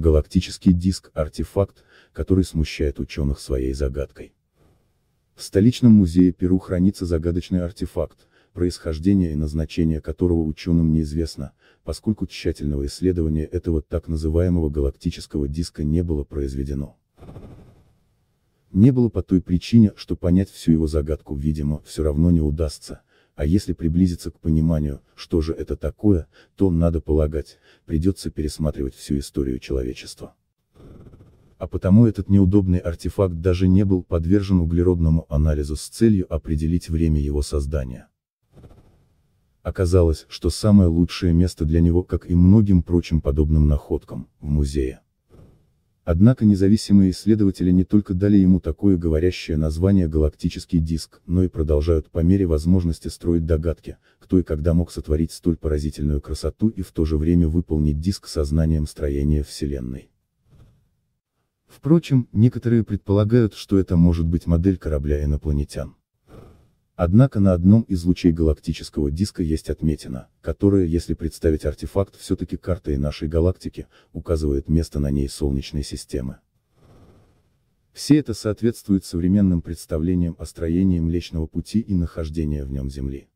Галактический диск – артефакт, который смущает ученых своей загадкой. В столичном музее Перу хранится загадочный артефакт, происхождение и назначение которого ученым неизвестно, поскольку тщательного исследования этого так называемого галактического диска не было произведено. Не было по той причине, что понять всю его загадку, видимо, все равно не удастся, а если приблизиться к пониманию, что же это такое, то, надо полагать, придется пересматривать всю историю человечества. А потому этот неудобный артефакт даже не был подвержен углеродному анализу с целью определить время его создания. Оказалось, что самое лучшее место для него, как и многим прочим подобным находкам, в музее. Однако независимые исследователи не только дали ему такое говорящее название галактический диск, но и продолжают по мере возможности строить догадки, кто и когда мог сотворить столь поразительную красоту и в то же время выполнить диск сознанием строения Вселенной. Впрочем, некоторые предполагают, что это может быть модель корабля инопланетян. Однако на одном из лучей галактического диска есть отметина, которая, если представить артефакт все-таки картой нашей галактики, указывает место на ней Солнечной системы. Все это соответствует современным представлениям о строении Млечного Пути и нахождении в нем Земли.